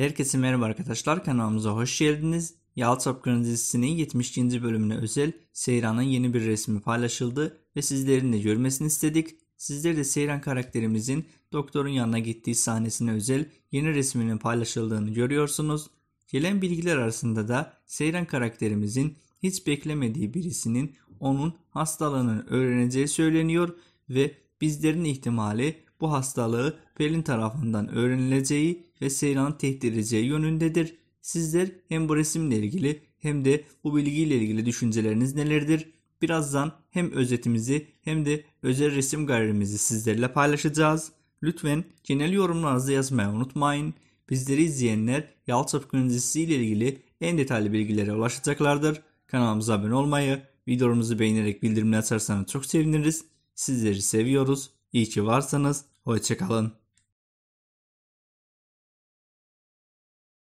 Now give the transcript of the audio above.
Herkese merhaba arkadaşlar kanalımıza hoş geldiniz. Yal Çapkın dizisinin 72. bölümüne özel Seyran'ın yeni bir resmi paylaşıldı ve sizlerin de görmesini istedik. Sizler de Seyran karakterimizin doktorun yanına gittiği sahnesine özel yeni resminin paylaşıldığını görüyorsunuz. Gelen bilgiler arasında da Seyran karakterimizin hiç beklemediği birisinin onun hastalığını öğreneceği söyleniyor ve bizlerin ihtimali bu hastalığı Pelin tarafından öğrenileceği ve seyranı tehdit edeceği yönündedir. Sizler hem bu resimle ilgili hem de bu bilgiyle ilgili düşünceleriniz nelerdir? Birazdan hem özetimizi hem de özel resim galerimizi sizlerle paylaşacağız. Lütfen genel yorumlarınızı yazmayı unutmayın. Bizleri izleyenler Yalçap Güncesi ile ilgili en detaylı bilgilere ulaşacaklardır. Kanalımıza abone olmayı, videomuzu beğenerek bildirimleri açarsanız çok seviniriz. Sizleri seviyoruz. İyi ki varsanız, hoşçakalın.